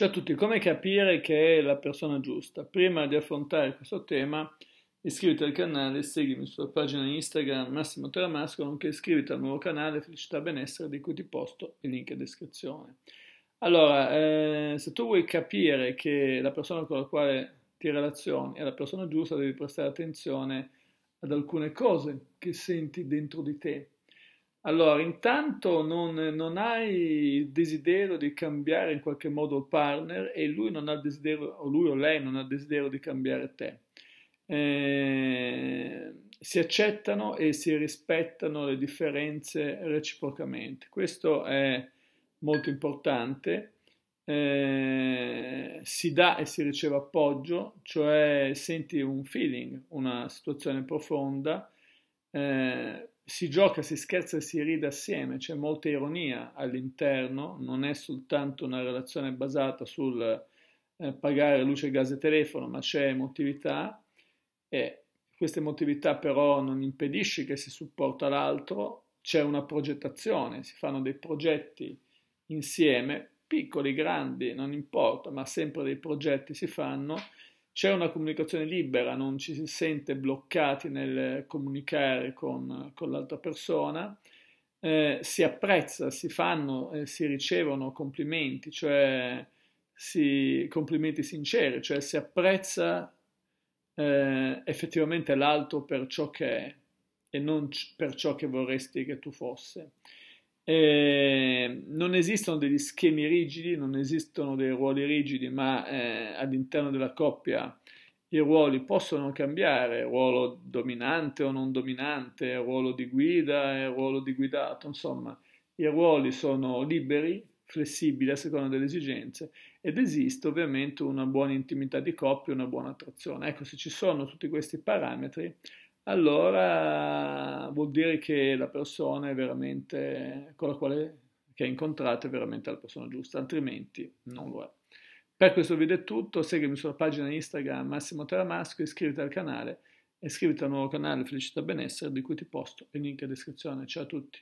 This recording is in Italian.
Ciao a tutti, come capire che è la persona giusta? Prima di affrontare questo tema, iscriviti al canale seguimi sulla pagina Instagram Massimo Teramasco, nonché iscriviti al nuovo canale Felicità Benessere di cui ti posto il link in descrizione. Allora, eh, se tu vuoi capire che la persona con la quale ti relazioni è la persona giusta, devi prestare attenzione ad alcune cose che senti dentro di te, allora, intanto non, non, hai il desiderio di cambiare in qualche modo il partner e lui, non ha desiderio, o, lui o lei non ha desiderio di cambiare te. Eh, si accettano e si rispettano le differenze reciprocamente. Questo è molto importante. Eh, si dà e si riceve appoggio, cioè senti un feeling, una situazione profonda. Eh, si gioca, si scherza e si ride assieme, c'è molta ironia all'interno, non è soltanto una relazione basata sul eh, pagare luce, gas e telefono, ma c'è emotività e questa emotività però non impedisce che si supporta l'altro, c'è una progettazione, si fanno dei progetti insieme, piccoli, grandi, non importa, ma sempre dei progetti si fanno c'è una comunicazione libera, non ci si sente bloccati nel comunicare con, con l'altra persona, eh, si apprezza, si fanno, eh, si ricevono complimenti, cioè si, complimenti sinceri, cioè si apprezza eh, effettivamente l'altro per ciò che è e non per ciò che vorresti che tu fosse. Eh, non esistono degli schemi rigidi, non esistono dei ruoli rigidi, ma eh, all'interno della coppia i ruoli possono cambiare, ruolo dominante o non dominante, ruolo di guida e ruolo di guidato, insomma, i ruoli sono liberi, flessibili a seconda delle esigenze ed esiste ovviamente una buona intimità di coppia, una buona attrazione. Ecco, se ci sono tutti questi parametri, allora vuol dire che la persona è veramente, con la quale che incontrato è veramente la persona giusta, altrimenti non lo è. Per questo video è tutto, seguimi sulla pagina Instagram Massimo Teramasco, iscriviti al canale e iscriviti al nuovo canale Felicità Benessere di cui ti posto il link in descrizione. Ciao a tutti!